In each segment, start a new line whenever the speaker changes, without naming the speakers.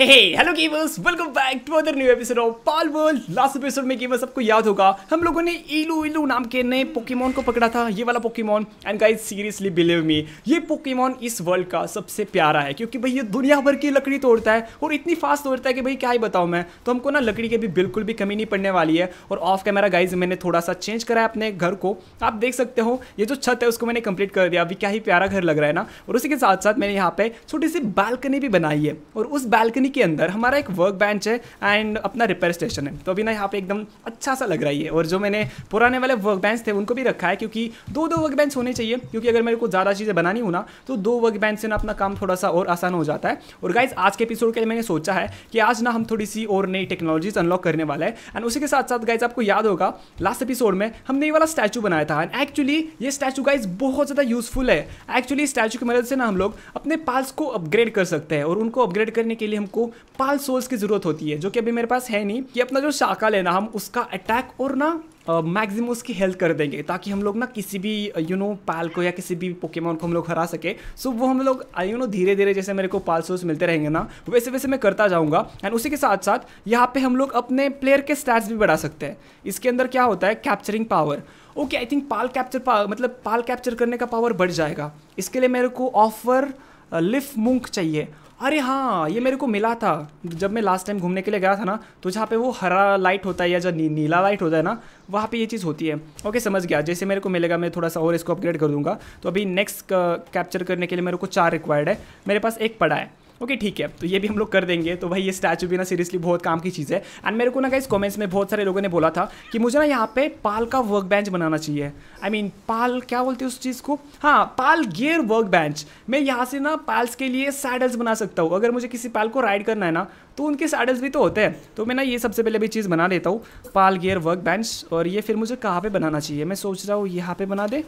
Hello gamers welcome back to other new episode of Pal World last episode में gamers सबको याद होगा हम लोगों ने इलू इलू नाम के नए पोकेमोन को पकड़ा था ये वाला Pokemon and guys seriously believe me ये पोकेमोन इस वर्ल्ड का सबसे प्यारा है क्योंकि भाई ये दुनिया भर की लकड़ी तोड़ता है और इतनी फास्ट तोड़ता है कि भाई क्या ही बताऊँ मैं तो हमको ना लकड़ी की भी बिल्कुल भी कमी नहीं पड़ने वाली है और ऑफ कैमरा गाइज मैंने थोड़ा सा चेंज करा है अपने घर को आप देख सकते हो ये जो छत है उसको मैंने कंप्लीट कर दिया अभी क्या ही प्यारा घर लग रहा है ना और उसी के साथ साथ मैंने यहाँ पे छोटी सी बालकनी भी बनाई है और उस बालकनी कंपनी के अंदर हमारा एक वर्क बेंच है एंड अपना रिपेयर स्टेशन है तो अभी ना यहाँ पे एकदम अच्छा सा लग रहा है और जो मैंने पुराने वाले वर्क बेंच थे उनको भी रखा है क्योंकि दो दो वर्क बेंच होने चाहिए क्योंकि अगर मेरे को ज़्यादा चीज़ें बनानी हो ना तो दो वर्क बेंच से ना अपना काम थोड़ा सा और आसान हो जाता है और गाइज आज के एपिसोड के लिए मैंने सोचा है कि आज ना हम थोड़ी सी और नई टेक्नोलॉजीज अनलॉक करने वाला है एंड उसी के साथ साथ गाइज आपको याद होगा लास्ट एपिसोड में हमने ये वाला स्टैचू बनाया था एंड एक्चुअली ये स्टैचू गाइज बहुत ज़्यादा यूजफुल है एक्चुअली स्टैचू की मदद से ना हम लोग अपने पाल्स को अपग्रेड कर सकते हैं और उनको अपग्रेड करने के लिए हमको को पाल सोल्स की ज़रूरत होती है जो कि अभी मेरे पास है नहीं कि अपना जो शाखा लेना हम उसका अटैक और ना मैक्सिमम uh, उसकी हेल्प कर देंगे ताकि हम लोग ना किसी भी यू नो पाल को या किसी भी पोकेमोन को हम लोग हरा सके सो so, वो हम लोग यू नो धीरे धीरे जैसे मेरे को पाल सोर्स मिलते रहेंगे ना वैसे वैसे मैं करता जाऊंगा एंड उसी के साथ साथ यहाँ पे हम लोग अपने प्लेयर के स्टैट्स भी बढ़ा सकते हैं इसके अंदर क्या होता है capturing power okay I think Pal capture पा, मतलब पाल कैप्चर करने का पावर बढ़ जाएगा इसके लिए मेरे को ऑफर लिफ मुंक चाहिए अरे हाँ ये मेरे को मिला था जब मैं लास्ट टाइम घूमने के लिए गया था ना तो जहाँ पे वो हरा लाइट होता है या जो नी, नीला लाइट होता है ना वहाँ पे ये चीज़ होती है ओके समझ गया जैसे मेरे को मिलेगा मैं थोड़ा सा और इसको अपग्रेड कर दूँगा तो अभी नेक्स्ट कैप्चर uh, करने के लिए मेरे को चार रिक्वायर्ड है मेरे पास एक पड़ा है ओके ठीक है तो ये भी हम लोग कर देंगे तो भाई ये स्टैचू भी ना सीरियसली बहुत काम की चीज़ है एंड मेरे को ना इस कॉमेंट्स में बहुत सारे लोगों ने बोला था कि मुझे ना यहाँ पे पाल का वर्क बेंच बनाना चाहिए I I mean mean, Pal क्या बोलते हैं उस चीज़ को हाँ पाल गियर वर्क बेंच मैं यहाँ से ना पाल्स के लिए सैडल्स बना सकता हूँ अगर मुझे किसी पाल को राइड करना है ना तो उनके सैडल्स भी तो होते हैं तो मैं ना ये सबसे पहले भी चीज़ बना लेता हूँ पाल गियर वर्क बेंच और ये फिर मुझे कहाँ पर बनाना चाहिए मैं सोच रहा हूँ यहाँ पर बना दे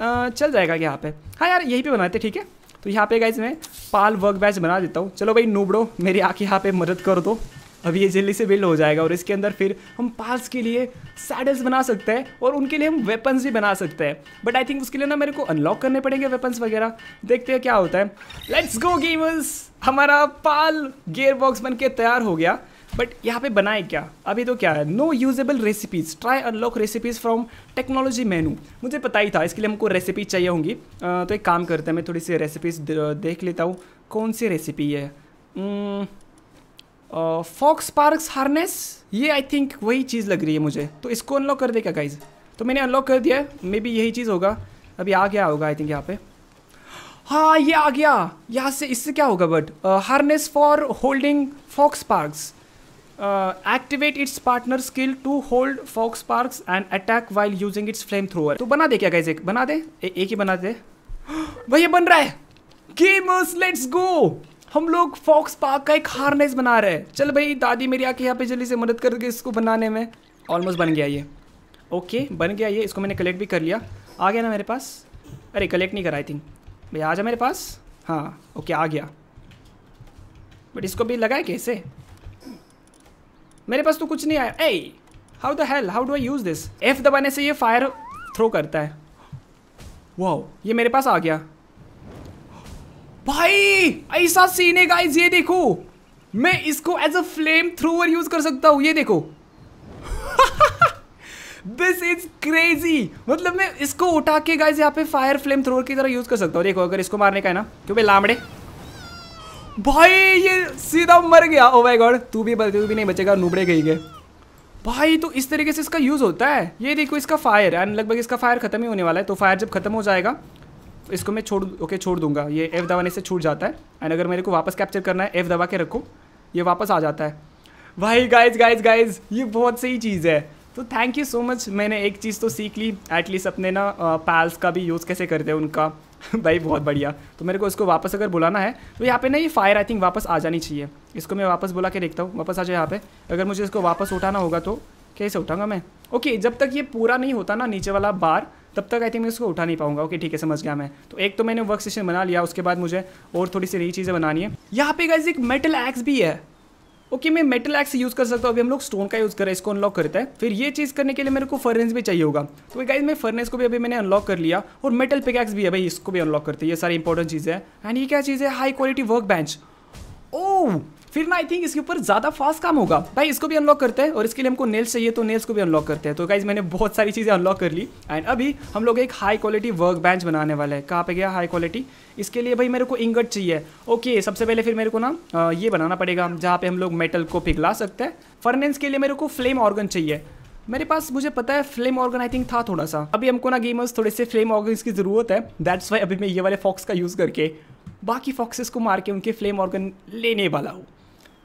चल जाएगा यहाँ पे हाँ यार यहीं पे बनाते ठीक है तो यहाँ पे गाइज मैं पाल वर्क बैच बना देता हूँ चलो भाई नूबड़ो मेरी आँख यहाँ पे मदद कर दो अभी ये जल्दी से बिल्ड हो जाएगा और इसके अंदर फिर हम पाल्स के लिए सैडल्स बना सकते हैं और उनके लिए हम वेपन्स भी बना सकते हैं बट आई थिंक उसके लिए ना मेरे को अनलॉक करने पड़ेंगे वेपन्स वगैरह देखते हैं क्या होता है लेट्स गो गेमर्स हमारा पाल गेयर बॉक्स बन के तैयार हो गया बट यहाँ पे बनाए क्या अभी तो क्या है no usable recipes try unlock recipes from technology menu मुझे पता ही था इसके लिए हमको रेसिपी चाहिए होंगी तो एक काम करते हैं मैं थोड़ी सी रेसिपीज़ देख लेता हूँ कौन सी रेसिपी है फॉक्स पार्क्स हार्नेस ये आई थिंक वही चीज़ लग रही है मुझे तो इसको अनलॉक कर दे क्या गाइज तो मैंने अनलॉक कर दिया मे बी यही चीज़ होगा अभी आ गया होगा आई थिंक यहाँ पे हाँ ये आ गया यहाँ से इससे क्या होगा but harness for holding fox parks Uh, activate its partner skill to hold fox sparks and attack while using its flamethrower. तो बना दे क्या गाइज एक बना दे ए, एक ही बना दे भैया बन रहा है Gamers, let's go! हम लोग फॉक्स पार्क का एक हार्नेस बना रहे हैं चल भाई दादी मेरी आके यहाँ पे जल्दी से मदद करके इसको बनाने में ऑलमोस्ट बन गया ये ओके okay, बन गया ये इसको मैंने कलेक्ट भी कर लिया आ गया ना मेरे पास अरे कलेक्ट नहीं करा आई थिंक भैया आ जा मेरे पास हाँ ओके okay, आ गया बट इसको भी लगाए कैसे मेरे पास तो कुछ नहीं आया ah how the hell how do I use this F दबाने से ये फायर थ्रो करता है वाह ये मेरे पास आ गया भाई ऐसा सीन है गाइज ये देखो मैं इसको as a flame thrower use कर सकता हूँ ये देखो दिस इज क्रेजी मतलब मैं इसको उठा के गाइस यहाँ पे फायर फ्लेम थ्रोअर की तरह यूज कर सकता हूँ देखो अगर इसको मारने का है ना क्यों भाई लामड़े भाई ये सीधा मर गया ओ भाई गॉड तू भी तू भी नहीं बचेगा नुबड़े गई गए भाई तो इस तरीके से इसका यूज़ होता है ये देखो इसका फायर एंड लगभग इसका फायर खत्म ही होने वाला है तो फायर जब खत्म हो जाएगा तो इसको मैं छोड़ ओके छोड़ दूंगा ये एफ दबाने से छूट जाता है एंड अगर मेरे को वापस कैप्चर करना है एफ दबा के रखो ये वापस आ जाता है भाई गाइज गाइज गाइज ये बहुत सही चीज़ है तो थैंक यू सो मच मैंने एक चीज़ तो सीख ली एटलीस्ट अपने ना पैल्स का भी यूज़ कैसे करते हैं उनका भाई बहुत बढ़िया तो मेरे को इसको वापस अगर बुलाना है तो यहाँ पे ना ये फायर आई थिंक वापस आ जानी चाहिए इसको मैं वापस बुला के देखता हूँ वापस आ जाए यहाँ पे अगर मुझे इसको वापस उठाना होगा तो कैसे उठाऊंगा मैं ओके जब तक ये पूरा नहीं होता ना नीचे वाला बार तब तक आई थिंक मैं इसको उठा नहीं पाऊंगा ओके ठीक है समझ गया मैं तो एक तो मैंने वर्क स्टेशन बना लिया उसके बाद मुझे और थोड़ी सी नई चीज़ें बनानी है यहाँ पे गाइज एक मेटल एक्स भी है ओके मैं मेटल एक्स यूज़ कर सकता हूँ अभी हम लोग स्टोन का यूज़ करें इसको अनलॉक करता है फिर ये चीज़ करने के लिए मेरे को फर्नेस भी चाहिए होगा तो गाइज मैं फर्नेस को भी अभी मैंने अनलॉक कर लिया और मेटल पिकैक्स भी है भाई इसको भी अनलॉक करते हैं ये सारी इंपॉर्टेंट चीज है एंड ये क्या चीज़ है हाई क्वालिटी वर्क बेंच ओ फिर ना आई थिंक इसके ऊपर ज़्यादा फास्ट काम होगा भाई इसको भी अनलॉक करते हैं और इसके लिए हमको नेल्स चाहिए तो नेल्स को भी अनलॉक करते हैं तो गाइज मैंने बहुत सारी चीज़ें अनलॉक कर ली एंड अभी हम लोग एक हाई क्वालिटी वर्क बेंच बनाने वाला है कहाँ पे गया हाई क्वालिटी इसके लिए भाई मेरे को इंगट चाहिए ओके सबसे पहले फिर मेरे को ना ये बनाना पड़ेगा जहाँ पे हम लोग मेटल को पिघला सकते हैं फर्नेंस के लिए मेरे को फ्लेम ऑर्गन चाहिए मेरे पास मुझे पता है फ्लेम ऑर्गन आई थिंक था थोड़ा सा अभी हमको ना गेमर्स थोड़े से फ्लेम ऑर्गन की ज़रूरत है दैट्स वाई अभी मैं ये वाले फॉक्स का यूज़ करके बाकी फॉक्सेस को मार के उनके फ्लेम ऑर्गन लेने वाला हूँ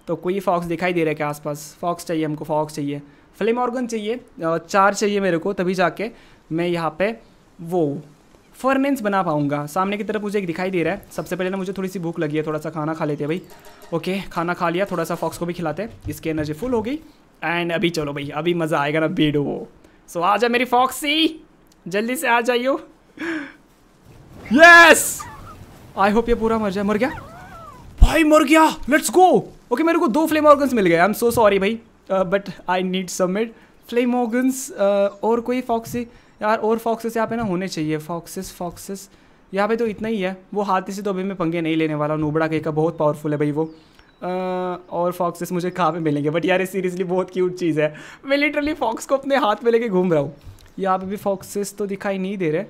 तो कोई फॉक्स दिखाई दे रहा है क्या आसपास फॉक्स चाहिए हमको फॉक्स चाहिए फ्लेम ऑर्गन चाहिए चार चाहिए मेरे को तभी जाके मैं यहाँ पे वो फर्नेंस बना पाऊँगा सामने की तरफ मुझे एक दिखाई दे रहा है सबसे पहले ना मुझे थोड़ी सी भूख लगी है थोड़ा सा खाना खा लेते हैं भाई ओके खाना खा लिया थोड़ा सा फॉक्स को भी खिलाते इसकी एनर्जी फुल हो गई एंड अभी चलो भाई अभी मज़ा आएगा ना बेडो वो सो आ जाए मेरी फॉक्सी जल्दी से आ जाइयो यस आई होप ये पूरा मर जाए मर गया भाई मर गया लेट्स गो ओके मेरे को दो फ्लेम ऑर्गन्स मिल गए आई एम सो सॉरी भाई but I need submit flame organs और कोई फॉक्सी यार और फॉक्सेस यहाँ पे ना होने चाहिए फॉक्सेस फॉक्सेस यहाँ पे तो इतना ही है वो हाथी से तो अभी मैं पंगे नहीं लेने वाला नोबड़ा के का बहुत पावरफुल है भाई वो Uh, और फॉक्सेस मुझे कहाँ पे मिलेंगे बट यार ये सीरियसली बहुत क्यूट चीज़ है मैं लिटरली फॉक्स को अपने हाथ में लेके घूम रहा हूँ यहाँ पे भी फॉक्सेस तो दिखाई नहीं दे रहे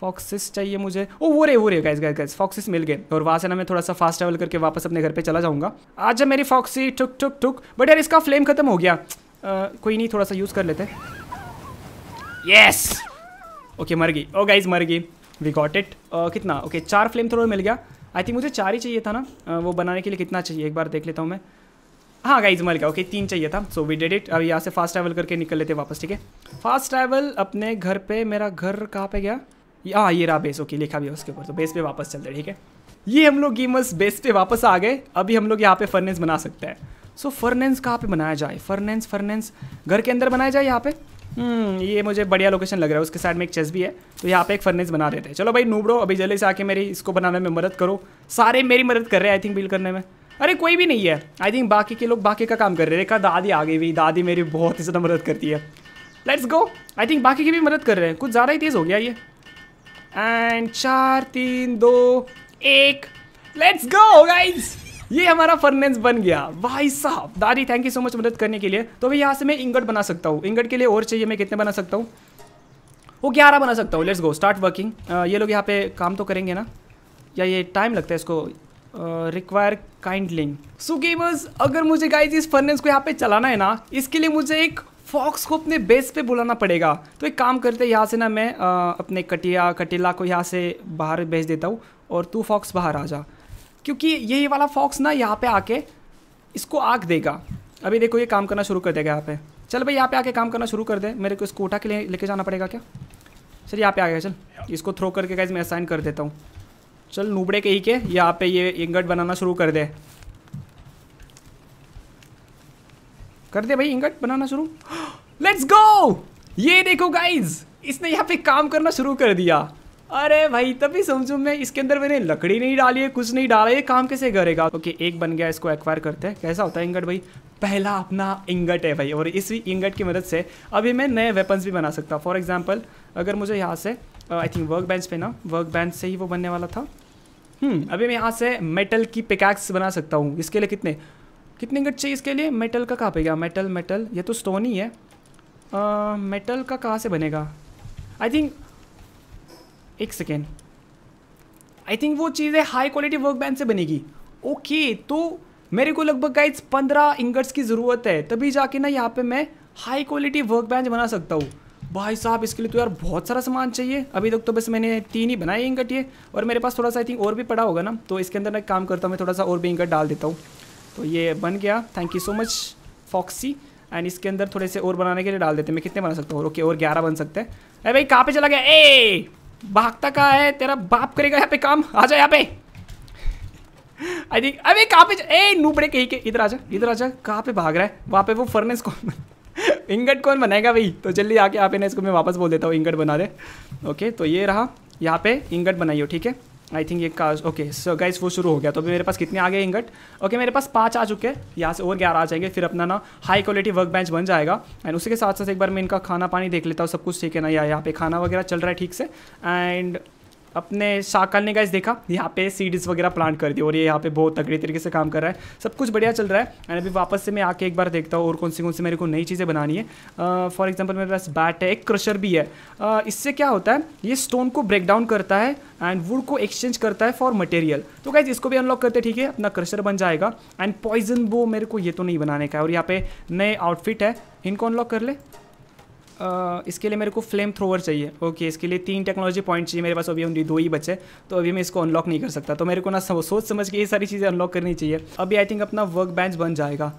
फॉक्सिस चाहिए मुझे ओ वो रे वो रे गाइस गाइस गाइस फॉक्सिस मिल गए और वहाँ से ना मैं थोड़ा सा फास्ट ट्रैवल करके वापस अपने घर पे चला जाऊँगा आज जब मेरी foxy took took took but यार इसका फ्लेम खत्म हो गया आ, कोई नहीं थोड़ा सा यूज़ कर लेते यस ओके मर गई ओ गाइज मर गई वी गॉट इट कितना ओके okay, चार फ्लेम थ्रोर मिल गया आई थिंक मुझे चार ही चाहिए था ना आ, वो बनाने के लिए कितना चाहिए एक बार देख लेता हूँ मैं हाँ गाइज मर गया ओके तीन चाहिए था सो वी डेड इट अब यहाँ से फास्ट ट्रैवल करके निकल लेते वापस ठीक है फास्ट ट्रैवल अपने घर पे मेरा घर कहाँ पे गया हाँ ये रहा बेस ओके लिखा भी है उसके ऊपर तो बेस पे वापस चलते ठीक है ये हम लोग गेमर्स बेस पे वापस आ गए अभी हम लोग यहाँ पे फर्नेस बना सकते हैं सो so, फर्नेंस कहाँ पे बनाया जाए फर्नेंस फर्नेंस घर के अंदर बनाया जाए यहाँ पे हम्म ये मुझे बढ़िया लोकेशन लग रहा है उसके साइड में एक चेस भी है तो यहाँ पे एक फर्नेस बना देते हैं चलो भाई नूबड़ो अभी जल्दी से आके मेरी इसको बनाने में मदद करो सारे मेरी मदद कर रहे हैं आई थिंक बिल करने में अरे कोई भी नहीं है आई थिंक बाकी के लोग बाकी का काम कर रहे हैं देखा दादी आ गई हुई दादी मेरी बहुत ही ज़्यादा मदद करती है लेट्स गो आई थिंक बाकी की भी मदद कर रहे हैं कुछ ज़्यादा ही तेज़ हो गया ये एंड चार तीन दो एक लेट्स गो गाइस ये हमारा फर्नेस बन गया भाई साहब दादी थैंक यू सो मच मदद करने के लिए तो अभी यहाँ से मैं इंगट बना सकता हूँ इंगट के लिए और चाहिए मैं कितने बना सकता हूँ वो ग्यारह बना सकता हूँ लेट्स गो स्टार्ट वर्किंग ये लोग यहाँ पे काम तो करेंगे ना या ये टाइम लगता है इसको रिक्वायर काइंडलिंग सो गेमर्स अगर मुझे गाइज इस फर्नेस को यहाँ पे चलाना है ना इसके लिए मुझे एक फॉक्स को अपने बेस पे बुलाना पड़ेगा तो एक काम करते यहाँ से ना मैं आ, अपने कटिया कटिला को यहाँ से बाहर भेज देता हूँ और तू फॉक्स बाहर आ जा क्योंकि यही वाला फॉक्स ना यहाँ पे आके इसको आग देगा अभी देखो ये काम करना शुरू कर देगा यहाँ पे चल भाई यहाँ पे आके काम करना शुरू कर दे मेरे को इसको उठा के ले लेके जाना पड़ेगा क्या चल यहाँ पे आ गया चल इसको थ्रो करके गाइज मैं असाइन कर देता हूँ चल नूबड़े के ही के यहाँ पे ये इंगट बनाना शुरू कर दे कर दे भाई इंगट बनाना शुरू लेट्स गो ये देखो गाइज इसने यहाँ पे काम करना शुरू कर दिया अरे भाई तभी समझू मैं इसके अंदर मैंने लकड़ी नहीं डाली है कुछ नहीं डाला ये काम कैसे करेगा ओके एक बन गया इसको एक्वायर करते हैं कैसा होता है इंगट भाई पहला अपना इंगट है भाई और इस इंगट की मदद से अभी मैं नए वेपन्स भी बना सकता फॉर एग्जाम्पल अगर मुझे यहाँ से आई थिंक वर्क बेंच पे ना वर्क बेंच से ही वो बनने वाला था हम्म अभी मैं यहाँ से मेटल की पिकैक्स बना सकता हूँ इसके लिए कितने कितने गट चाहिए इसके लिए मेटल का कहाँ पे गया मेटल मेटल ये तो स्टोन ही है मेटल का कहाँ से बनेगा आई थिंक एक सेकेंड आई थिंक वो चीज़ें हाई क्वालिटी वर्क बैंड से बनेगी ओके तो मेरे को लगभग गाइज पंद्रह इंगट्स की ज़रूरत है तभी जाके ना यहाँ पे मैं हाई क्वालिटी वर्क बेंच बना सकता हूँ भाई साहब इसके लिए तो यार बहुत सारा सामान चाहिए अभी तक तो बस मैंने तीन ही बनाए इंगट ये और मेरे पास थोड़ा सा आई थिंक और भी पड़ा होगा ना तो इसके अंदर मैं काम करता हूँ मैं थोड़ा सा और भी इंगट डाल देता हूँ तो ये बन गया thank you so much Foxy and इसके अंदर थोड़े से और बनाने के लिए डाल देते हैं मैं कितने बना सकता हूँ ओके और ग्यारह बन सकते हैं अरे भाई कहाँ पे चला गया ए भागता कहाँ है तेरा बाप करेगा यहाँ पे काम आ जाए यहाँ पे आई थिंक अरे कहाँ पे ए नूबड़े कहीं के इधर आ जा इधर आ जा कहाँ पे भाग रहा है वहाँ पे वो फर्नेस कौन इंगट कौन बनाएगा भाई तो जल्दी आके आप इसको मैं वापस बोल देता हूँ इंगट बना दे ओके तो ये रहा यहाँ पे इंगट बनाइए ठीक है आई थिंक ये काज ओके सो गाइस वो शुरू हो गया तो अभी मेरे पास कितने आ गए इंगट ओके okay, मेरे पास पाँच आ चुके हैं यहाँ से और ग्यारह आ जाएंगे फिर अपना ना हाई क्वालिटी वर्क बेंच बन जाएगा एंड उसी के साथ साथ एक बार मैं इनका खाना पानी देख लेता हूँ सब कुछ ठीक है ना यहाँ पे खाना वगैरह चल रहा है ठीक से एंड अपने शाकल ने गाइस देखा यहाँ पे सीड्स वगैरह प्लांट कर दिए और ये यहाँ पे बहुत तगड़े तरीके से काम कर रहा है सब कुछ बढ़िया चल रहा है एंड अभी वापस से मैं आके एक बार देखता हूँ और कौन सी कौन सी मेरे को नई चीज़ें बनानी है फॉर एग्जाम्पल मेरे पास बैट है एक क्रशर भी है uh, इससे क्या होता है ये स्टोन को ब्रेक डाउन करता है एंड वुड को एक्सचेंज करता है फॉर मटेरियल तो गाइज इसको भी अनलॉक करते हैं ठीक है अपना क्रशर बन जाएगा एंड पॉइजन वो मेरे को ये तो नहीं बनाने का है और यहाँ पे नए आउटफिट है इनको अनलॉक कर ले इसके लिए मेरे को फ्लेम थ्रोवर चाहिए ओके इसके लिए तीन टेक्नोलॉजी पॉइंट चाहिए मेरे पास अभी उनकी दो ही बचे तो अभी मैं इसको अनलॉक नहीं कर सकता तो मेरे को ना सोच समझ के ये सारी चीज़ें अनलॉक करनी चाहिए अभी आई थिंक अपना वर्क बेंच बन जाएगा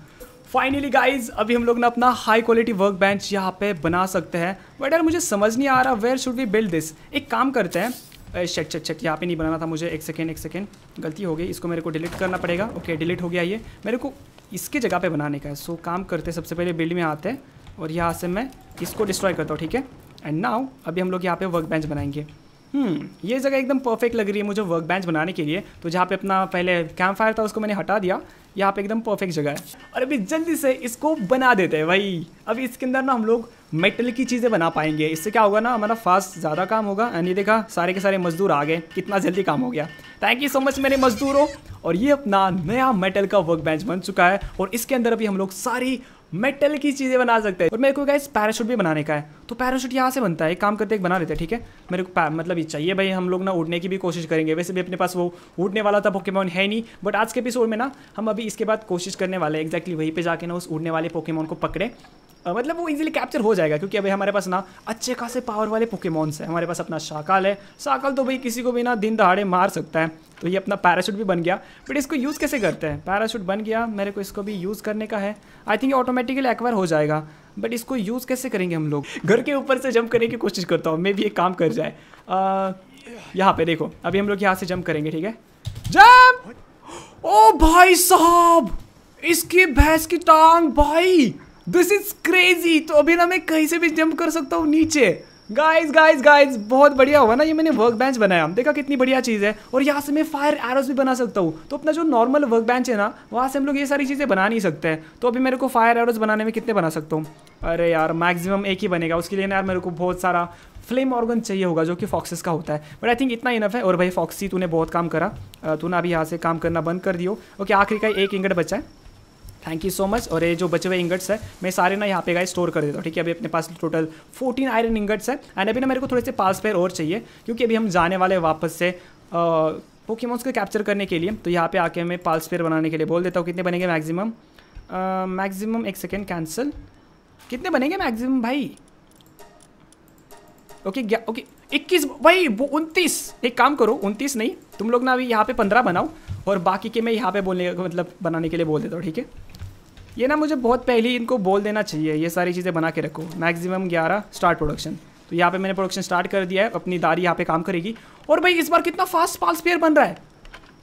फाइनली गाइज अभी हम लोग ना अपना हाई क्वालिटी वर्क बेंच यहाँ पर बना सकते हैं बट यार मुझे समझ नहीं आ रहा where should we build this एक काम करते हैं शेक चेक चेक यहाँ पे नहीं बनाना था मुझे एक सेकेंड एक सेकेंड गलती हो गई इसको मेरे को डिलीट करना पड़ेगा ओके okay, डिलीट हो गया ये मेरे को इसके जगह पे बनाने का है सो so, काम करते सबसे पहले बिल्ड में आते हैं और यहाँ से मैं इसको डिस्ट्रॉय करता हूँ ठीक है एंड नाउ अभी हम लोग यहाँ पे वर्क बेंच बनाएंगे हम्म ये जगह एकदम परफेक्ट लग रही है मुझे वर्क बेंच बनाने के लिए तो जहाँ पे अपना पहले कैंप फायर था उसको मैंने हटा दिया यहाँ पे एकदम परफेक्ट जगह है और अभी जल्दी से इसको बना देते हैं भाई अभी इसके अंदर ना हम लोग मेटल की चीज़ें बना पाएंगे इससे क्या होगा ना हमारा फास्ट ज़्यादा काम होगा एंड ये देखा सारे के सारे मजदूर आ गए कितना जल्दी काम हो गया थैंक यू सो मच मेरे मजदूरों और ये अपना नया मेटल का वर्क बेंच बन चुका है और इसके अंदर अभी हम लोग सारी मेटल की चीज़ें बना सकते हैं और मेरे को गाइस पैराशूट भी बनाने का है तो पैराशूट यहाँ से बनता है एक काम करते एक बना लेते हैं ठीक है मेरे को मतलब ये चाहिए भाई हम लोग ना उड़ने की भी कोशिश करेंगे वैसे भी अपने पास वो उड़ने वाला था पोकेमॉन है नहीं बट आज के एपिसोड में ना हम अभी इसके बाद कोशिश करने वाले हैं एक्जैक्टली वहीं पर जाकर ना उस उड़ने वाले पोकेमॉन को पकड़े मतलब वो इजीली कैप्चर हो जाएगा क्योंकि अभी हमारे पास ना अच्छे खासे पावर वाले पोकेमॉन्स हैं हमारे पास अपना शाकाल है शाकाल तो भाई किसी को भी ना दिन दहाड़े मार सकता है तो ये अपना पैराशूट भी बन गया बट इसको यूज़ कैसे करते हैं पैराशूट बन गया मेरे को इसको भी यूज़ करने का है आई थिंक ऑटोमेटिकली एक्वायर हो जाएगा बट इसको यूज़ कैसे करेंगे हम लोग घर के ऊपर से जंप करने की कोशिश करता हूँ मे भी एक काम कर जाए यहाँ पे देखो अभी हम लोग यहाँ से जंप करेंगे ठीक है जंप ओ भाई साहब इसकी भैंस की टांग भाई दिस इज क्रेजी तो अभी ना मैं कहीं से भी जंप कर सकता हूँ नीचे गाइज गाइज गाइज बहुत बढ़िया हुआ ना ये मैंने वर्क बेंच बनाया देखा कितनी बढ़िया चीज़ है और यहाँ से मैं फायर एरोस भी बना सकता हूँ तो अपना जो नॉर्मल वर्क बेंच है ना वहाँ से हम लोग ये सारी चीज़ें बना नहीं सकते हैं तो अभी मेरे को फायर एरोस बनाने में कितने बना सकता हूँ अरे यार मैक्सिमम एक ही बनेगा उसके लिए ना यार मेरे को बहुत सारा फ्लेम ऑर्गन चाहिए होगा जो कि फॉक्सेस का होता है बट आई थिंक इतना इनफ है और भाई फॉक्सी तूने बहुत काम करा तूने अभी यहाँ से काम करना बंद कर दियो ओके आखिरी का एक इंगट बचा है थैंक यू सो मच और ये जो बचे हुए इंगट्स है मैं सारे ना यहाँ पे गाइस स्टोर कर देता हूँ ठीक है अभी अपने पास टोटल 14 आयरन इंगट्स है एंड अभी ना मेरे को थोड़े से पास पेयर और चाहिए क्योंकि अभी हम जाने वाले वापस से पोकेमोन्स को कैप्चर करने के लिए तो यहाँ पे आके मैं पाल्स पेयर बनाने के लिए बोल देता हूँ कितने बनेंगे मैक्सिमम मैक्सिमम एक सेकेंड कैंसिल कितने बनेंगे मैक्सिमम भाई ओके ओके इक्कीस भाई वो उनतीस एक काम करो उनतीस नहीं तुम लोग ना अभी यहाँ पे पंद्रह बनाओ और बाकी के मैं यहाँ पे बोलने मतलब बनाने के लिए बोल देता हूँ ठीक है ये ना मुझे बहुत पहले ही इनको बोल देना चाहिए ये सारी चीज़ें बना के रखो मैक्सिमम ग्यारह स्टार्ट प्रोडक्शन तो यहाँ पे मैंने प्रोडक्शन स्टार्ट कर दिया है अपनी दारी यहाँ पे काम करेगी और भाई इस बार कितना फास्ट पाल्स पेयर बन रहा है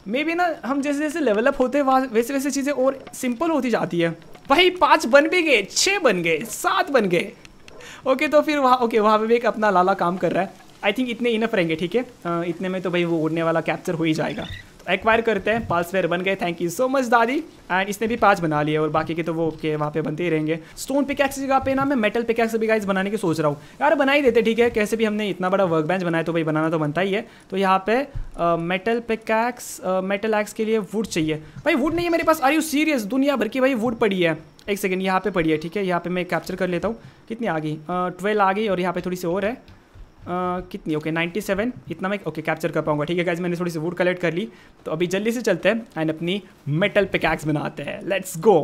मे बी ना हम जैसे जैसे लेवल अप होते हैं वैसे वैसे चीज़ें और सिंपल होती जाती है भाई पाँच बन भी गए छः बन गए सात बन गए ओके तो फिर वहाँ ओके वहाँ पर भी एक अपना लाला काम कर रहा है आई थिंक इतने इनफ रहेंगे ठीक है इतने में तो भाई वो उड़ने वाला कैप्चर हो ही जाएगा एक्वायर करते हैं पालसवेयर बन गए थैंक यू सो मच दादी एंड इसने भी पाँच बना लिए और बाकी के तो वो के वहाँ पे बनते ही रहेंगे स्टोन पिकैक्स जगह पे ना मैं मेटल पिकैक्स भी गाइस बनाने की सोच रहा हूँ यार बना ही देते ठीक है कैसे भी हमने इतना बड़ा वर्क बेंच बनाया तो भाई बनाना तो बनता ही है तो यहाँ पे मेटल पिकैक्स मेटल एक्स के लिए वुड चाहिए भाई वुड नहीं है मेरे पास आर यू सीरियस दुनिया भर की भाई वुड पड़ी है एक सेकेंड यहाँ पे पड़ी है ठीक है यहाँ पे मैं कैप्चर कर लेता हूँ कितनी आ गई ट्वेल्व आ गई और यहाँ पे थोड़ी सी और है कितनी ओके नाइन्टी सेवन इतना मैं ओके कैप्चर कर पाऊंगा ठीक है गाइज मैंने थोड़ी सी वुड कलेक्ट कर ली तो अभी जल्दी से चलते हैं एंड अपनी मेटल पिकैक्स बनाते हैं लेट्स गो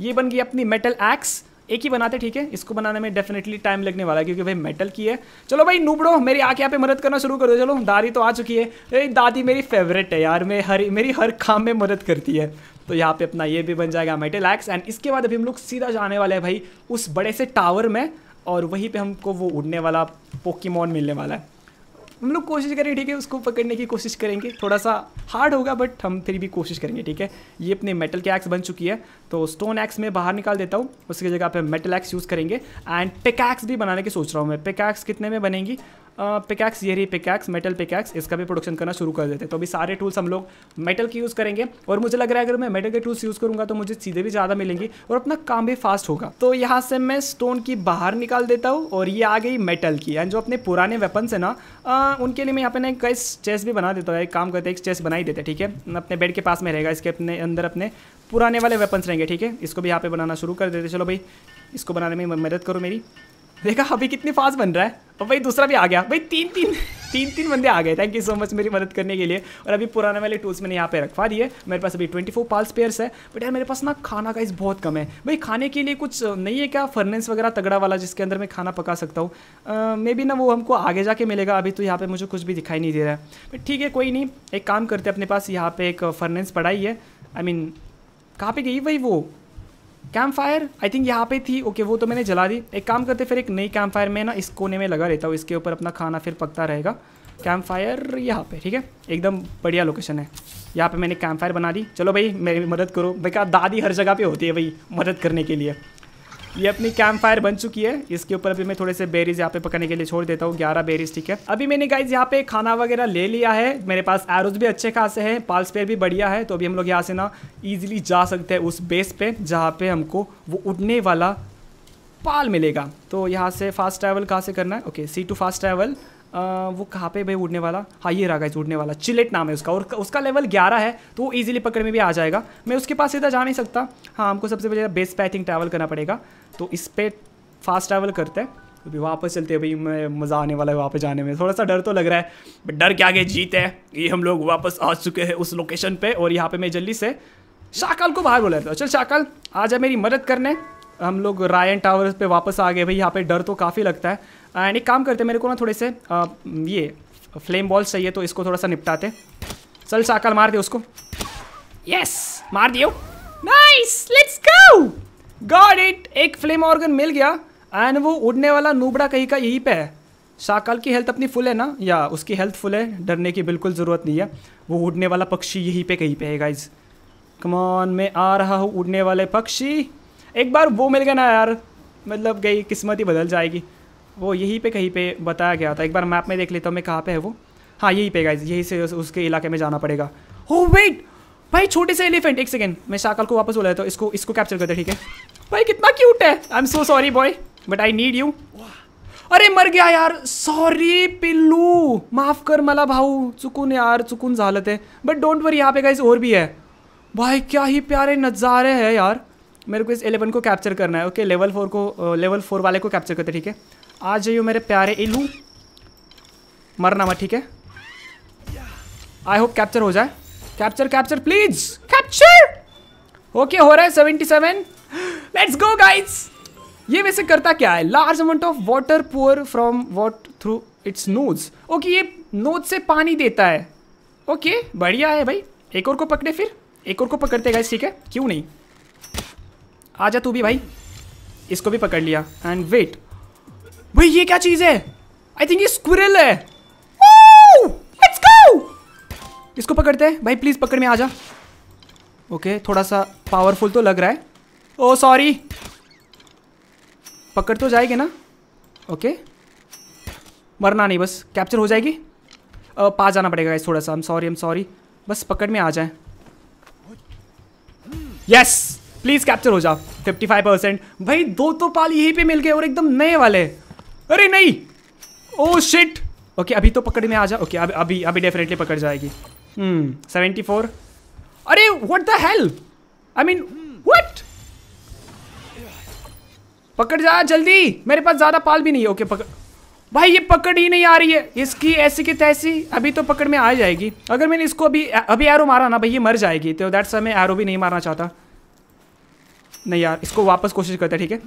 ये बन गई अपनी मेटल एक्स एक ही बनाते ठीक है इसको बनाने में डेफिनेटली टाइम लगने वाला है क्योंकि भाई मेटल की है चलो भाई नूबड़ो मेरी आके यहाँ पे मदद करना शुरू करो चलो दादी तो आ चुकी है अरे दादी मेरी फेवरेट है यार मैं हर मेरी हर काम में मदद करती है तो यहाँ पे अपना ये भी बन जाएगा मेटल एक्स एंड इसके बाद अभी हम लोग सीधा जाने वाले हैं भाई उस बड़े से टावर में और वहीं पर हमको वो उड़ने वाला पोकीमोन मिलने वाला है हम लोग कोशिश करेंगे ठीक है उसको पकड़ने की कोशिश करेंगे थोड़ा सा हार्ड होगा बट हम फिर भी कोशिश करेंगे ठीक है ये अपने मेटल के एक्स बन चुकी है तो स्टोन एक्स में बाहर निकाल देता हूँ उसकी जगह पे मेटल एक्स यूज़ करेंगे एंड पिक एक्स भी बनाने की सोच रहा हूँ मैं पिक एक्स कितने में बनेंगी पिकैक्स ये रही पिकैक्स मेटल पिकैक्स इसका भी प्रोडक्शन करना शुरू कर देते हैं तो अभी सारे टूल्स हम लोग मेटल की यूज़ करेंगे और मुझे लग रहा है अगर मैं मेटल के टूल्स यूज़ करूँगा तो मुझे चीज़ें भी ज़्यादा मिलेंगी और अपना काम भी फास्ट होगा तो यहाँ से मैं स्टोन की बाहर निकाल देता हूँ और ये आ गई मेटल की एंड जो अपने पुराने वेपन्स है ना आ, उनके लिए मैं यहाँ पे ना कई चेस भी बना देता हूँ एक काम करते एक चेस बना ही देते ठीक है अपने बेड के पास में रहेगा इसके अपने अंदर अपने पुराने वाले वेपन्स रहेंगे ठीक है इसको भी यहाँ पर बनाना शुरू कर देते चलो भाई इसको बनाने में मदद करो मेरी देखा अभी कितने फास्ट बन रहा है और तो भाई दूसरा भी आ गया भाई तीन तीन तीन तीन बंदे आ गए थैंक यू सो मच मेरी मदद करने के लिए और अभी पुराने वाले टूल्स मैंने यहाँ पे रखवा दिए मेरे पास अभी 24 फोर पाल्स पेयर्स है बट यार मेरे पास ना खाना का इस बहुत कम है भाई खाने के लिए कुछ नहीं है क्या फर्नेस वगैरह तगड़ा वाला जिसके अंदर मैं खाना पका सकता हूँ मे बी ना वो हमको आगे जाके मिलेगा अभी तो यहाँ पर मुझे कुछ भी दिखाई नहीं दे रहा है बट ठीक है कोई नहीं एक काम करते अपने पास यहाँ पर एक फर्नेस पड़ाई है आई मीन कहाँ पर गई भाई वो कैम्प फायर आई थिंक यहाँ पे थी ओके वो तो मैंने जला दी एक काम करते फिर एक नई कैम्प फायर में ना इस कोने में लगा रहता हूँ इसके ऊपर अपना खाना फिर पकता रहेगा कैम्प फायर यहाँ पे ठीक है एकदम बढ़िया लोकेशन है यहाँ पे मैंने कैम्प फायर बना दी चलो भाई मेरी मदद करो भाई क्या दादी हर जगह पे होती है भाई मदद करने के लिए ये अपनी कैंप फायर बन चुकी है इसके ऊपर अभी मैं थोड़े से बेरीज यहाँ पे पकड़ने के लिए छोड़ देता हूँ ग्यारह बेरीज ठीक है अभी मैंने गाइज यहाँ पे खाना वगैरह ले लिया है मेरे पास एरोज भी अच्छे खासे हैं पाल्स पेयर भी बढ़िया है तो अभी हम लोग यहाँ से ना ईजिली जा सकते हैं उस बेस पे जहाँ पे हमको वो उड़ने वाला पाल मिलेगा तो यहाँ से फास्ट ट्रैवल कहाँ से करना है okay see to fast travel वो कहाँ पे भाई उड़ने वाला हाँ ये रहा गाइज उड़ने वाला चिलेट नाम है उसका और उसका लेवल ग्यारह है तो वो ईजिली पकड़ में भी आ जाएगा मैं उसके पास सीधा जा नहीं सकता हाँ हमको सबसे पहले बेस पे आई थिंक ट्रैवल करना पड़ेगा तो इस पर फास्ट ट्रैवल करते हैं तो भी वापस चलते हैं भाई मैं मज़ा आने वाला है वापस जाने में थोड़ा सा डर तो लग रहा है बट डर के आगे जीत है ये हम लोग वापस आ चुके हैं उस लोकेशन पे और यहाँ पे मैं जल्दी से शाकल को बाहर बोला चल शाकल आ जाए मेरी मदद करने हम लोग रायन टावर पे वापस आ गए भाई यहाँ पे डर तो काफ़ी लगता है एंड एक काम करते मेरे को ना थोड़े से आ, ये फ्लेम बॉल्स चाहिए तो इसको थोड़ा सा निपटाते चल साकल मार दे उसको यस मार दियो nice let's go got it एक फ्लेम ऑर्गन मिल गया एंड वो उड़ने वाला नूबड़ा कहीं का यहीं पे है साकल की हेल्थ अपनी फुल है ना या उसकी हेल्थ फुल है डरने की बिल्कुल ज़रूरत नहीं है वो उड़ने वाला पक्षी यहीं पे कहीं पे है गाइज कमान मैं आ रहा हूँ उड़ने वाले पक्षी एक बार वो मिल गया ना यार मतलब गई किस्मत ही बदल जाएगी वो यहीं पे कहीं पे बताया गया था एक बार मैप में देख लेता हूँ मैं कहाँ पे है वो हाँ यहीं पे गाइज यहीं से उस, उसके इलाके में जाना पड़ेगा हो oh, वेट भाई छोटे से एलिफेंट एक सेकेंड मैं शाकल को वापस बोला तो इसको इसको कैप्चर करते ठीक है भाई कितना क्यूट है I am so sorry boy but I need you अरे मर गया यार सॉरी पिल्लू माफ कर मला भाऊ चुकून यार चुकून जालत है बट डोंट वरी यहाँ पे गाइज और भी है भाई क्या ही प्यारे नज़ारे हैं यार मेरे को इस एलेवन को कैप्चर करना है ओके लेवल फोर को लेवल uh, फोर वाले को कैप्चर करते ठीक है आ जाइयो मेरे प्यारे इलू मरना मत ठीक है आई होप कैप्चर हो जाए capture capture please capture okay हो रहा है seventy seven let's go guides ये वैसे करता क्या है large amount of water pour from what through its nose okay ये नोज से पानी देता है ओके okay, बढ़िया है भाई एक और को पकड़े फिर एक और को पकड़ते गाइस ठीक है क्यों नहीं आ जा तू भी भाई इसको भी पकड़ लिया एंड वेट भाई ये क्या चीज है आई थिंक ये स्क्विरल है लेट्स गो इसको पकड़ते हैं भाई प्लीज पकड़ में आ जा ओके okay, थोड़ा सा पावरफुल तो लग रहा है ओ oh, सॉरी पकड़ तो जाएगी ना ओके okay. मरना नहीं बस कैप्चर हो जाएगी uh, पा जाना पड़ेगा गाइस थोड़ा सा हम सॉरी हम सॉरी बस पकड़ में आ जाए यस प्लीज़ कैप्चर हो जा 55 परसेंट भाई दो तो पाल यहीं पे मिल गए और एकदम नए वाले अरे नहीं ओ शिट ओके अभी तो पकड़ में आ जा ओके अभी अभी अभी डेफिनेटली पकड़ जाएगी हम्म सेवेंटी फोर अरे what the hell I mean what पकड़ जा जल्दी मेरे पास ज़्यादा पाल भी नहीं है ओके पकड़ भाई ये पकड़ ही नहीं आ रही है इसकी ऐसी की तैसी अभी तो पकड़ में आ जाएगी अगर मैंने इसको अभी अभी एरो मारा ना भाई ये मर जाएगी तो दैट्स मैं एरो भी नहीं मारना चाहता नहीं यार इसको वापस कोशिश करते ठीक है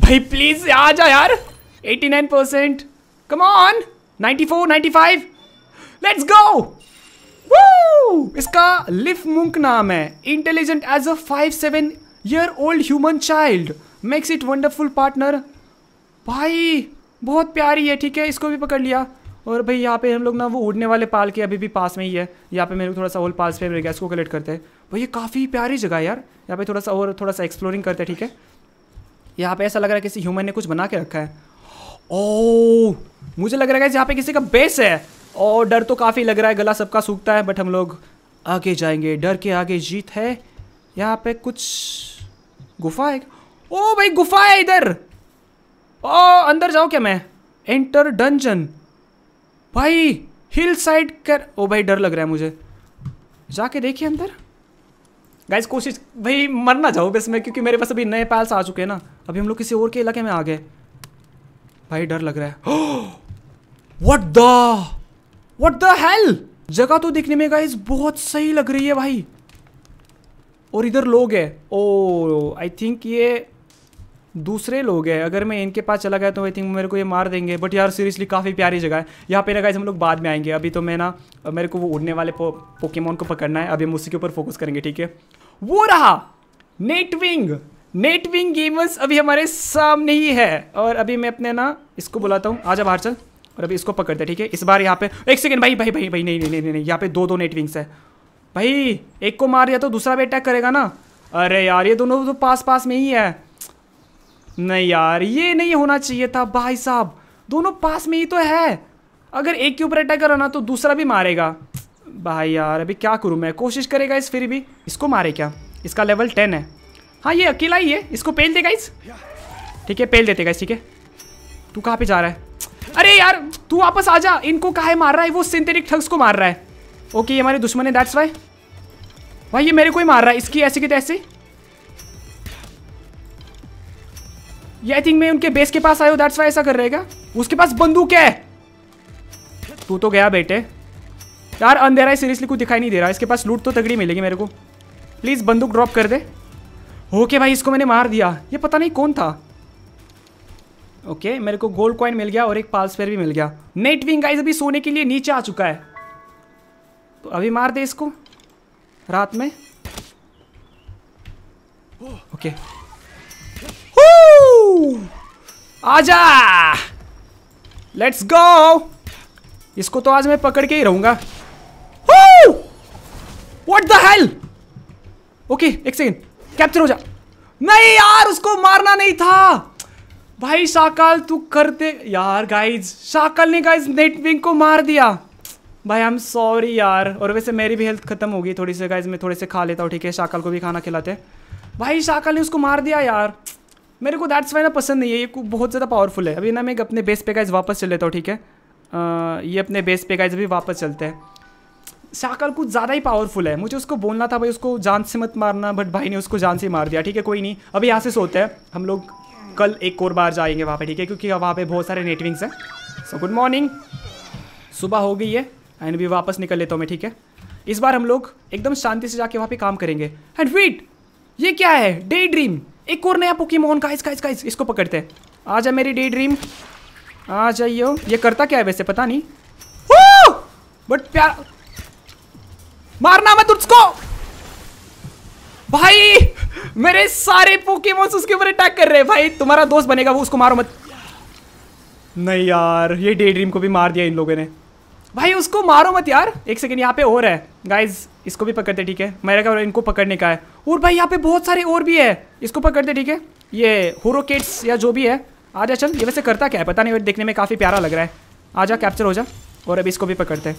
भाई प्लीज आ जा यार 89 percent come on 94 95 let's go इसका लिफ मुंक नाम है intelligent as a five seven year old human child makes it wonderful partner भाई बहुत प्यारी है ठीक है इसको भी पकड़ लिया और भाई यहाँ पे हम लोग ना वो उड़ने वाले पाल के अभी भी पास में ही है यहाँ पे मेरे को थोड़ा सा ओल्ड पास पे मेरे गैस को कलेक्ट करते हैं भाई ये काफ़ी प्यारी जगह है यार यहाँ पे थोड़ा सा और थोड़ा सा एक्सप्लोरिंग करते हैं ठीक है यहाँ पे ऐसा लग रहा है किसी ह्यूमन ने कुछ बना के रखा है ओ मुझे लग रहा है यहाँ पे किसी का बेस है और डर तो काफ़ी लग रहा है गला सबका सूखता है बट हम लोग आगे जाएंगे डर के आगे जीत है यहाँ पे कुछ गुफा है ओ भाई गुफा है इधर ओ अंदर जाऊँ क्या मैं एंटर डंजन भाई हिल साइड कर ओ भाई डर लग रहा है मुझे जाके देखिए अंदर गाइज कोशिश भाई मर ना जाओ बस मैं क्योंकि मेरे पास अभी नए पैल्स आ चुके हैं ना अभी हम लोग किसी और के इलाके में आ गए भाई डर लग रहा है what the what the hell जगह तो देखने में गाइज बहुत सही लग रही है भाई और इधर लोग है ओ आई थिंक ये दूसरे लोग हैं अगर मैं इनके पास चला गया तो आई थिंक मेरे को ये मार देंगे बट यार सीरियसली काफ़ी प्यारी जगह है यहाँ पे ना गाइज हम लोग बाद में आएंगे अभी तो मैं ना मेरे को वो उड़ने वाले पो, पोकेमोन को पकड़ना है अभी हम उसी के ऊपर फोकस करेंगे ठीक है वो रहा नेटविंग नेटविंग गेमर्स अभी हमारे सामने ही है और अभी मैं अपने ना इसको बुलाता हूँ आजा बाहर चल और अभी इसको पकड़ते ठीक है इस बार यहाँ पे एक सेकेंड भाई भाई भाई भाई नहीं नहीं नहीं नहीं यहाँ पे दो दो नेटविंग्स है भाई एक को मार दिया तो दूसरा भी अटैक करेगा ना अरे यार ये दोनों तो पास पास में ही है नहीं यार ये नहीं होना चाहिए था भाई साहब दोनों पास में ही तो है अगर एक के ऊपर अटैक करो ना तो दूसरा भी मारेगा भाई यार अभी क्या करूँ मैं कोशिश करेगा इस फिर भी इसको मारे क्या इसका लेवल टेन है हाँ ये अकेला ही है इसको पेल देगा इस ठीक है पेल देते गाइस ठीक है तू कहाँ पे जा रहा है अरे यार तू वापस आ जा इनको कहा मार रहा है वो सिंथेटिक ठग्स को मार रहा है ओके ये हमारे दुश्मन है दैट्स वाई भाई ये मेरे को ही मार रहा है इसकी ऐसी की तैसी ये आई थिंक मैं उनके बेस के पास आया हूँ दैट्स वाई ऐसा कर रहेगा उसके पास बंदूक है तू तो गया बेटे यार अंधेरा है सीरियसली कुछ दिखाई नहीं दे रहा इसके पास लूट तो तगड़ी मिलेगी मेरे को प्लीज़ बंदूक ड्रॉप कर दे ओके भाई इसको मैंने मार दिया ये पता नहीं कौन था ओके मेरे को गोल्ड कॉइन मिल गया और एक पाल्स भी मिल गया नेट विंग गाइज अभी सोने के लिए नीचे आ चुका है तो अभी मार दे इसको रात में ओके आजा लेट्स गो इसको तो आज मैं पकड़ के ही रहूंगा व्हाट द हेल ओके एक सेकेंड कैप्चर हो जा नहीं यार उसको मारना नहीं था भाई शाकाल तू करते यार गाइज शाकाल ने गाइज नेटविंग को मार दिया भाई आई एम सॉरी यार और वैसे मेरी भी हेल्थ खत्म हो गई थोड़ी सी गाइज मैं थोड़े से खा लेता हूँ ठीक है शाकाल को भी खाना खिलाते भाई शाकाल ने उसको मार दिया यार मेरे को दैट्स वाई ना पसंद नहीं है ये बहुत ज़्यादा पावरफुल है अभी ना मैं अपने बेस पे गाइज वापस चल लेता हूँ ठीक है आ, ये अपने बेस पे गाइज अभी वापस चलते हैं शाकाल कुछ ज़्यादा ही पावरफुल है मुझे उसको बोलना था भाई उसको जान से मत मारना बट भाई ने उसको जान से मार दिया ठीक है कोई नहीं अभी यहाँ से सोते हैं हम लोग कल एक और बार जाएंगे वहाँ पे ठीक है क्योंकि वहाँ पे बहुत सारे नेटविंग्स हैं सो गुड मॉर्निंग सुबह हो गई है एंड भी वापस निकल लेता हूँ मैं ठीक है इस बार हम लोग एकदम शांति से जाके वहाँ पर काम करेंगे एंड वीट ये क्या है डे ड्रीम एक और नया मोहन का इसका इसका इसको पकड़ते हैं आ जाए मेरी डे ड्रीम आ जाइयो ये करता क्या है वैसे पता नहीं बट प्यार मारना मत उसको भाई मेरे सारे पोकेमोन्स उसके ऊपर अटैक कर रहे हैं भाई तुम्हारा दोस्त बनेगा वो उसको मारो मत नहीं यार ये डे ड्रीम को भी मार दिया इन लोगों ने भाई उसको मारो मत यार एक सेकेंड यहाँ पे और है गाइज इसको भी पकड़ते ठीक है मेरा क्या इनको पकड़ने का है और भाई यहाँ पे बहुत सारे और भी है इसको पकड़ते ठीक है ये होरोकेट्स या जो भी है आ जा चल ये वैसे करता क्या है पता नहीं देखने में काफ़ी प्यारा लग रहा है आ जा कैप्चर हो जा और अभी इसको भी पकड़ते हैं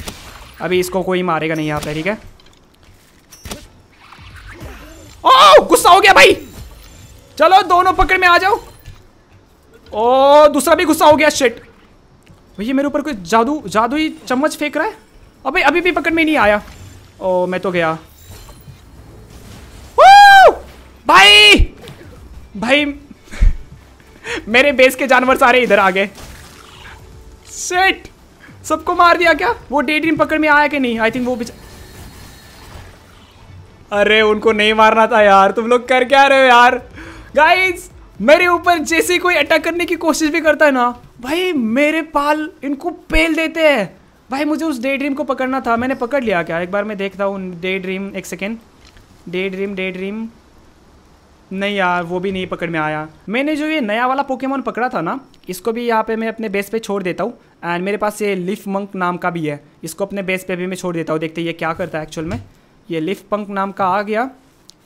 अभी इसको कोई मारेगा नहीं यहाँ पे ठीक है ओ गुस्सा हो गया भाई चलो दोनों पकड़ में आ जाओ ओ दूसरा भी गुस्सा हो गया शेट भैया मेरे ऊपर कोई जादू जादू ही चम्मच फेंक रहा है अबे अभी भी पकड़ में नहीं आया ओ मैं तो गया भाई भाई मेरे बेस के जानवर सारे इधर आ गए सेट सबको मार दिया क्या वो डे ड्रीम पकड़ में आया कि नहीं आई थिंक वो बिच अरे उनको नहीं मारना था यार तुम लोग कर क्या रहे हो यार गाइस मेरे ऊपर जैसे कोई अटैक करने की कोशिश भी करता है ना भाई मेरे पाल इनको पेल देते हैं भाई मुझे उस डे ड्रीम को पकड़ना था मैंने पकड़ लिया क्या एक बार मैं देखता हूँ डे ड्रीम एक second daydream daydream नहीं यार वो भी नहीं पकड़ में आया मैंने जो ये नया वाला पोकेमोन पकड़ा था ना इसको भी यहाँ पे मैं अपने बेस पे छोड़ देता हूँ एंड मेरे पास ये लिफ मंक नाम का भी है इसको अपने बेस पे भी मैं छोड़ देता हूँ देखते ये क्या करता है एक्चुअल में ये लिफ पंक नाम का आ गया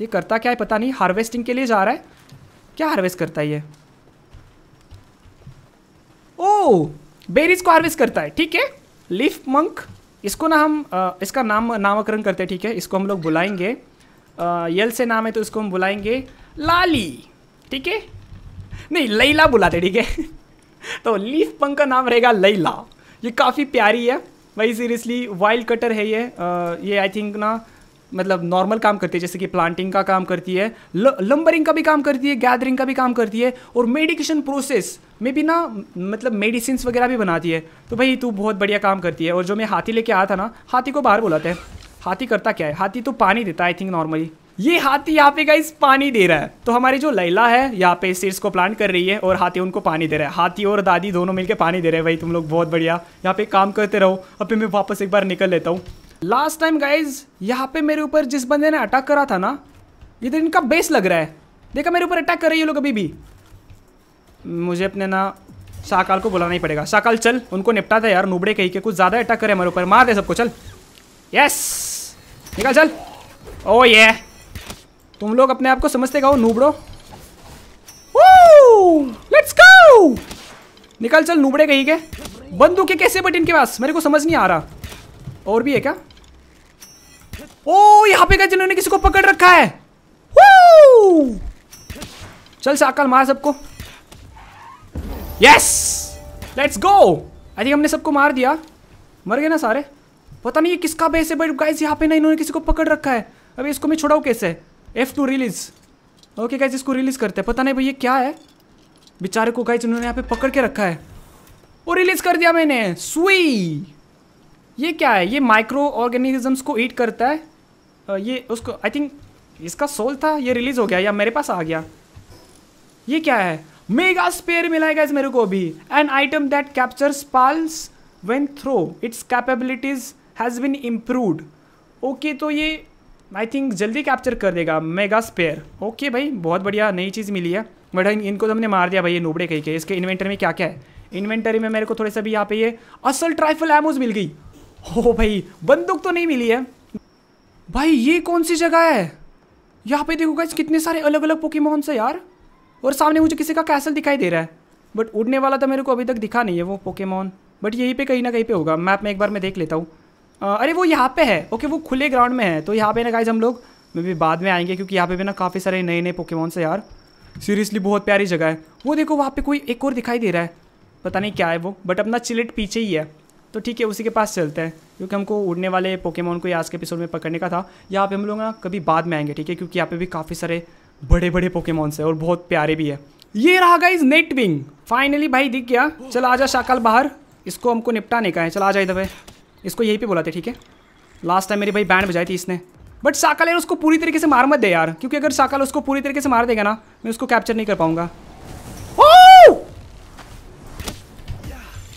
ये करता क्या है पता नहीं हार्वेस्टिंग के लिए जा रहा है क्या हार्वेस्ट करता है ये ओ oh! बेरीज को हार्वेस्ट करता है ठीक है लिफ मंक इसको ना हम इसका नाम नामकरण करते हैं ठीक है इसको हम लोग बुलाएंगे यल से नाम है तो इसको हम बुलाएंगे लाली ठीक है नहीं लैला बुलाते ठीक है तो लीफ पंक का नाम रहेगा लैला ये काफ़ी प्यारी है भाई सीरियसली वाइल्ड कटर है ये आ, ये आई थिंक ना मतलब नॉर्मल काम करती है जैसे कि प्लांटिंग का काम करती है लंबरिंग का भी काम करती है गैदरिंग का भी काम करती है और मेडिकेशन प्रोसेस में भी ना मतलब मेडिसिन वगैरह भी बनाती है तो भाई तू बहुत बढ़िया काम करती है और जो मैं हाथी लेके आया था ना हाथी को बाहर बुलाते हैं हाथी करता क्या है हाथी तो पानी देता है आई थिंक नॉर्मली ये हाथी यहाँ पे गाइस पानी दे रहा है तो हमारी जो लैला है यहाँ पे सीड्स को प्लांट कर रही है और हाथी उनको पानी दे रहा है हाथी और दादी दोनों मिलके पानी दे रहे हैं भाई तुम लोग बहुत बढ़िया यहाँ पे काम करते रहो अब मैं वापस एक बार निकल लेता हूँ लास्ट टाइम गाइज यहाँ पे मेरे ऊपर जिस बंदे ने अटैक करा था ना ये तो इनका बेस लग रहा है देखा मेरे ऊपर अटैक कर रही है लोग अभी भी मुझे अपने ना शाकाल को बुलाना ही पड़ेगा शाकाल चल उनको निपटा था यार नुबड़े कहीं के कुछ ज़्यादा अटैक करे हमारे ऊपर मार दे सबको चल यस निकल चल ओ oh ये तुम लोग अपने आप को समझते गाओ नूबड़ो लेट्स गो निकल चल नूबड़े कहीं के के कैसे बट इनके पास मेरे को समझ नहीं आ रहा और भी है क्या ओ यहाँ पे क्या जिन्होंने किसी को पकड़ रखा है चल साकल मार सबको yes let's go I think हमने सबको मार दिया मर गए ना सारे पता नहीं ये किसका बेस है बट गाइस यहाँ पे ना इन्होंने किसी को पकड़ रखा है अभी इसको मैं छुड़ाऊ कैसे F to release okay guys इसको रिलीज करते हैं पता नहीं भाई ये क्या है बेचारे को गाइज उन्होंने यहाँ पे पकड़ के रखा है वो रिलीज कर दिया मैंने सुई ये क्या है ये माइक्रो ऑर्गेनिजम्स को ईट करता है ये उसको आई थिंक इसका सोल था ये रिलीज हो गया या मेरे पास आ गया ये क्या है मेगा स्पेयर मिला है मेरे को अभी an item that captures pals when throw its capabilities has been improved okay तो ये आई थिंक जल्दी कैप्चर कर देगा मेगा स्पेयर ओके भाई बहुत बढ़िया नई चीज़ मिली है बट इन, इनको तो हमने मार दिया भाई ये नोबड़े कहीं के इसके इन्वेंटर में क्या क्या है इन्वेंटरी में मेरे को थोड़े सा भी यहाँ पे ये असल ट्राइफल एमोज मिल गई हो oh भाई बंदूक तो नहीं मिली है भाई ये कौन सी जगह है यहाँ पे देखो गाइस कितने सारे अलग अलग पोकेमोन्स है यार और सामने मुझे किसी का कैसल दिखाई दे रहा है बट उड़ने वाला तो मेरे को अभी तक दिखा नहीं है वो पोकेमोन बट यहीं पे कहीं ना कहीं पे होगा मैप में एक बार मैं देख लेता हूँ अरे वो यहाँ पे है ओके वो खुले ग्राउंड में है तो यहाँ पे ना गाइज हम लोग मे भी बाद में आएंगे क्योंकि यहाँ पे भी ना काफ़ी सारे नए नए पोकेमोन से यार सीरियसली बहुत प्यारी जगह है वो देखो वहाँ पे कोई एक और दिखाई दे रहा है पता नहीं क्या है वो बट अपना चिलेट पीछे ही है तो ठीक है उसी के पास चलते हैं क्योंकि हमको उड़ने वाले पोकेमोन को आज के एपिसोड में पकड़ने का था यहाँ पे हम लोग ना कभी बाद में आएंगे ठीक है क्योंकि यहाँ पे भी काफ़ी सारे बड़े बड़े पोकेमोन्स हैं और बहुत प्यारे भी है ये रहा गाइज नेट विंग फाइनली भाई दिख गया चल आ जा शाकल बाहर इसको हमको निपटाने का है चल आ जाए दबे इसको यहीं पे बुलाते ठीक है लास्ट टाइम मेरी भाई बैंड बजाई थी इसने बट साकाल यार उसको पूरी तरीके से मार मत दे यार क्योंकि अगर साकाल उसको पूरी तरीके से मार देगा ना मैं उसको कैप्चर नहीं कर पाऊंगा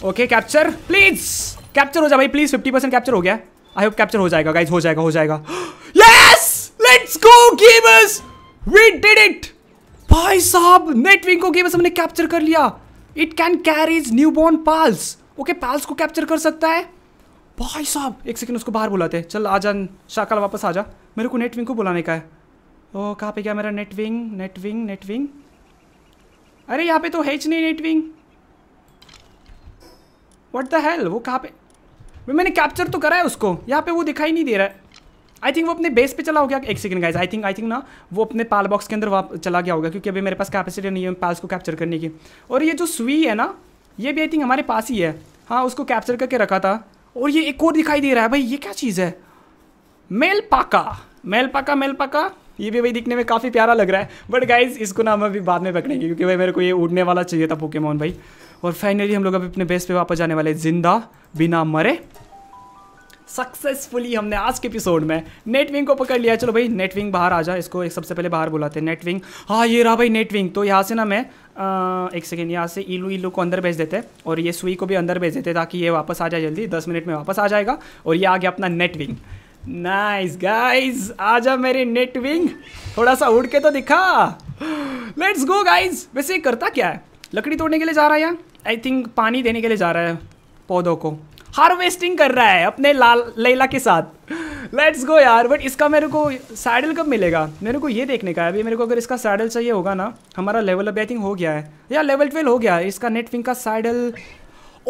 ओके कैप्चर प्लीज कैप्चर हो जाए भाई प्लीज फिफ्टी परसेंट कैप्चर हो गया आई होप कैप्चर हो जाएगा गाइज हो जाएगा हो जाएगा yes let's go gamers we did it भाई साहब नेटविंग को गेमर्स हमने कैप्चर कर लिया it can carries newborn pals okay pals को कैप्चर कर सकता है भाई साहब एक सेकंड उसको बाहर बुलाते हैं चल आ जा शाकल वापस आ जा मेरे को नेटविंग को बुलाने का है ओ कहाँ पे गया मेरा नेटविंग नेटविंग नेटविंग अरे यहाँ पे तो है नहीं Nitewing what what the hell वो कहाँ पे मैंने कैप्चर तो करा है उसको यहाँ पे वो दिखाई नहीं दे रहा है आई थिंक वो अपने बेस पे चला हो गया एक second guys I think I think ना वो अपने पाल बॉक्स के अंदर वाप चला गया होगा क्योंकि अभी मेरे पास कैपेसिटी नहीं है पाल्स को कैप्चर करने की और ये जो सुई है ना ये भी आई थिंक हमारे पास ही है हाँ उसको कैप्चर करके रखा था और ये एक और दिखाई दे रहा है भाई ये क्या चीज़ है मेलपाका मेलपाका मेलपाका ये भी भाई दिखने में काफ़ी प्यारा लग रहा है बट गाइज इसको ना हम अभी बाद में पकड़ेंगे क्योंकि भाई मेरे को ये उड़ने वाला चाहिए था पोकेमोन भाई और फाइनली हम लोग अभी अपने बेस पे वापस जाने वाले जिंदा बिना मरे सक्सेसफुली हमने आज के एपिसोड में नेटविंग को पकड़ लिया चलो भाई नेटविंग बाहर आ जा इसको एक सबसे पहले बाहर बुलाते हैं नेटविंग हाँ ये रहा भाई नेटविंग तो यहाँ से ना मैं एक सेकेंड यहाँ से ईलू ईलू को अंदर भेज देते हैं और ये सुई को भी अंदर भेज देते हैं ताकि ये वापस आ जाए जल्दी दस मिनट में वापस आ जाएगा और ये आ गया अपना नेट विंग नाइस गाइज आ जा मेरी नेट विंग थोड़ा सा उड़ के तो दिखा लेट्स गो गाइज वैसे करता क्या है लकड़ी तोड़ने के लिए जा रहा है यहाँ आई थिंक पानी देने के लिए जा रहा है पौधों को हार्वेस्टिंग कर रहा है अपने लाल लैला के साथ लेट्स गो यार बट इसका मेरे को सैडल कब मिलेगा मेरे को ये देखने का है अभी मेरे को अगर इसका सैडल चाहिए होगा ना हमारा लेवल अभी आई थिंक हो गया है या लेवल ट्वेल्व हो गया है इसका नेटविंग का सैडल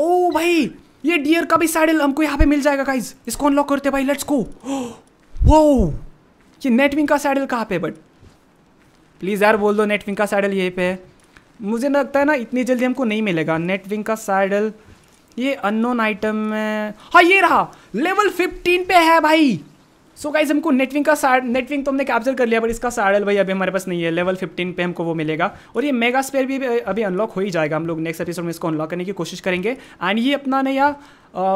ओ भाई ये डियर का भी सैडल हमको यहाँ पे मिल जाएगा गाइज इसको अनलॉक करते भाई लेट्स गो वो ये नेटविंग का सैडल कहाँ पे बट प्लीज़ यार बोल दो नेटविंग का सैडल यहीं पे है मुझे लगता है ना इतनी जल्दी हमको नहीं मिलेगा नेटविंग का सैडल ये अननोन आइटम है हाँ ये रहा लेवल फिफ्टीन पे है भाई सो so गाइज हमको नेटविंग का सार नेटविंग तो हमने कैप्चर कर लिया बट इसका सारल भाई अभी हमारे पास नहीं है लेवल 15 पे हमको वो मिलेगा और ये मेगा स्पेयर भी अभी अनलॉक हो ही जाएगा हम लोग नेक्स्ट एपिसोड में इसको अनलॉक करने की कोशिश करेंगे एंड ये अपना नया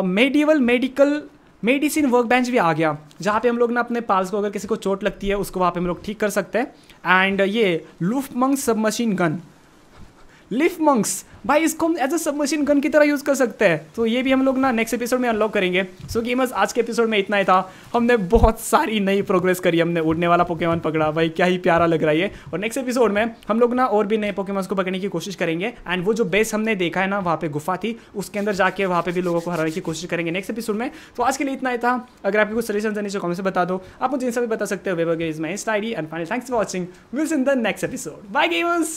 medieval medical medicine workbench भी आ गया जहाँ पे हम लोग ना अपने पाल्स को अगर किसी को चोट लगती है उसको वहाँ पे हम लोग ठीक कर सकते हैं एंड ये लूफ मंग सब मशीन गन लिफ मंक्स भाई इसको हम एज अ सब मशीन गन की तरह यूज़ कर सकते हैं तो ये भी हम लोग ना नेक्स्ट एपिसोड में अनलॉक करेंगे सो so, गेमर्स आज के एपिसोड में इतना ही था हमने बहुत सारी नई प्रोग्रेस करी हमने उड़ने वाला पोकेमॉन पकड़ा भाई क्या ही प्यारा लग रहा है और नेक्स्ट एपिसोड में हम लोग ना और भी नए पोकेमॉन्स को पकड़ने की कोशिश करेंगे एंड वो जो बेस हमने देखा है ना वहाँ पर गुफा थी उसके अंदर जाके वहाँ पर भी लोगों को हराने की कोशिश करेंगे नेक्स्ट एपिसोड में तो आज के लिए इतना ही था अगर आपको कुछ सजेशन देने से कॉमेंट से बता दो आप मुझे इन भी बता सकते हो वेबर is my Insta and final thanks for watching we'll see in the next episode bye gamers